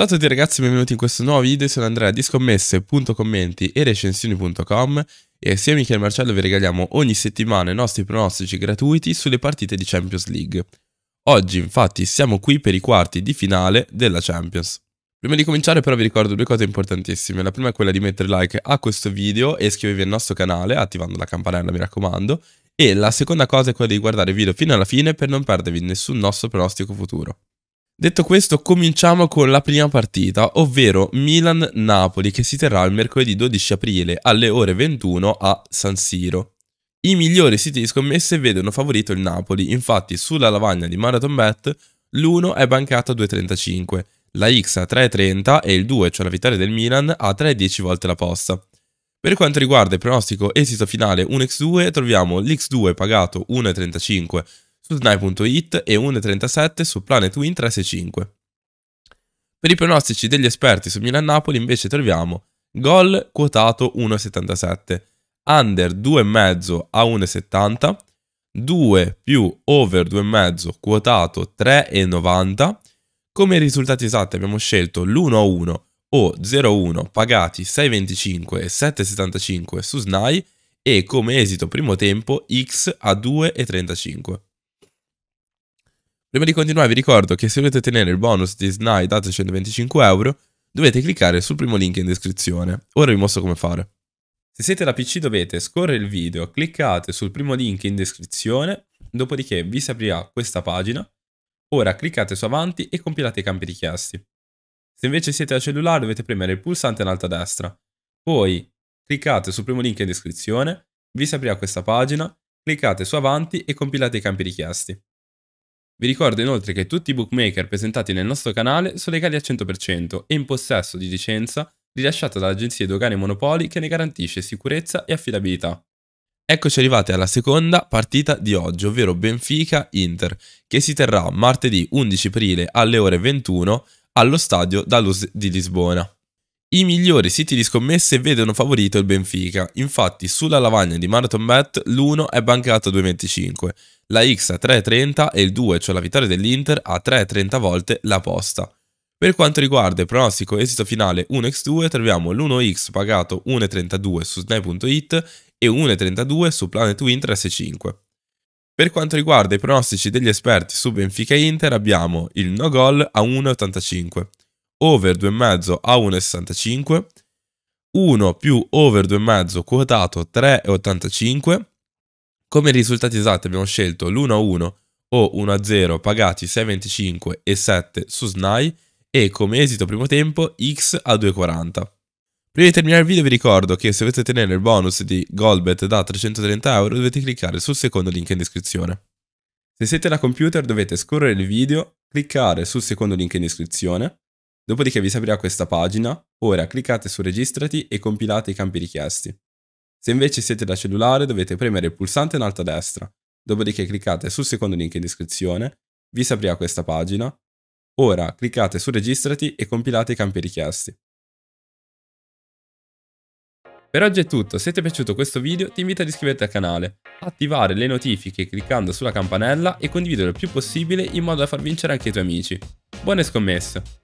Ciao a tutti ragazzi, benvenuti in questo nuovo video, sono Andrea di scommesse.commenti e recensioni.com e assieme a Michele Marcello vi regaliamo ogni settimana i nostri pronostici gratuiti sulle partite di Champions League. Oggi infatti siamo qui per i quarti di finale della Champions. Prima di cominciare però vi ricordo due cose importantissime, la prima è quella di mettere like a questo video e iscrivervi al nostro canale attivando la campanella mi raccomando e la seconda cosa è quella di guardare il video fino alla fine per non perdervi nessun nostro pronostico futuro. Detto questo, cominciamo con la prima partita, ovvero Milan-Napoli, che si terrà il mercoledì 12 aprile alle ore 21 a San Siro. I migliori siti di scommesse vedono favorito il Napoli, infatti sulla lavagna di Marathon Bet l'1 è bancato a 2,35, la X a 3,30 e il 2, cioè la vittoria del Milan, a 3,10 volte la posta. Per quanto riguarda il pronostico esito finale 1x2, troviamo l'x2 pagato 1,35 su Snai.it e 1,37 su planetwin Win 365. Per i pronostici degli esperti su Milan-Napoli invece troviamo gol quotato 1,77, under 2,5 a 1,70, 2 più over 2,5 quotato 3,90. Come risultati esatti abbiamo scelto l'1-1 o 0.1 pagati 6,25 e 7,75 su SNAI e come esito primo tempo x a 2,35. Prima di continuare vi ricordo che se volete ottenere il bonus di SNAI dato 125 euro, dovete cliccare sul primo link in descrizione. Ora vi mostro come fare. Se siete da PC dovete scorrere il video, cliccate sul primo link in descrizione, dopodiché vi si aprirà questa pagina. Ora cliccate su avanti e compilate i campi richiesti. Se invece siete al cellulare dovete premere il pulsante in alto a destra. Poi cliccate sul primo link in descrizione, vi si aprirà questa pagina, cliccate su avanti e compilate i campi richiesti. Vi ricordo inoltre che tutti i bookmaker presentati nel nostro canale sono legali al 100% e in possesso di licenza rilasciata dall'Agenzia Dogane Monopoli che ne garantisce sicurezza e affidabilità. Eccoci arrivati alla seconda partita di oggi, ovvero Benfica-Inter, che si terrà martedì 11 aprile alle ore 21 allo stadio Daluz di Lisbona. I migliori siti di scommesse vedono favorito il Benfica, infatti sulla lavagna di Marathon l'1 è bancato a 2,25, la X a 3,30 e il 2, cioè la vittoria dell'Inter, a 3,30 volte la posta. Per quanto riguarda il pronostico esito finale 1x2 troviamo l'1x pagato 1,32 su Snai.it e 1,32 su Planet Winter S5. Per quanto riguarda i pronostici degli esperti su Benfica Inter abbiamo il no goal a 1,85 over 2,5 a 1,65, 1 più over 2,5 quotato 3,85. Come risultati esatti abbiamo scelto l'1 a 1 o 1 a 0 pagati 6,25 e 7 su SNAI e come esito primo tempo x a 2,40. Prima di terminare il video vi ricordo che se volete ottenere il bonus di Goldbet da 330 euro dovete cliccare sul secondo link in descrizione. Se siete da computer dovete scorrere il video, cliccare sul secondo link in descrizione, Dopodiché vi si aprirà questa pagina, ora cliccate su registrati e compilate i campi richiesti. Se invece siete da cellulare dovete premere il pulsante in alto a destra, dopodiché cliccate sul secondo link in descrizione, vi si aprirà questa pagina, ora cliccate su registrati e compilate i campi richiesti. Per oggi è tutto, se ti è piaciuto questo video ti invito ad iscriverti al canale, attivare le notifiche cliccando sulla campanella e condividerlo il più possibile in modo da far vincere anche i tuoi amici. Buone scommesse!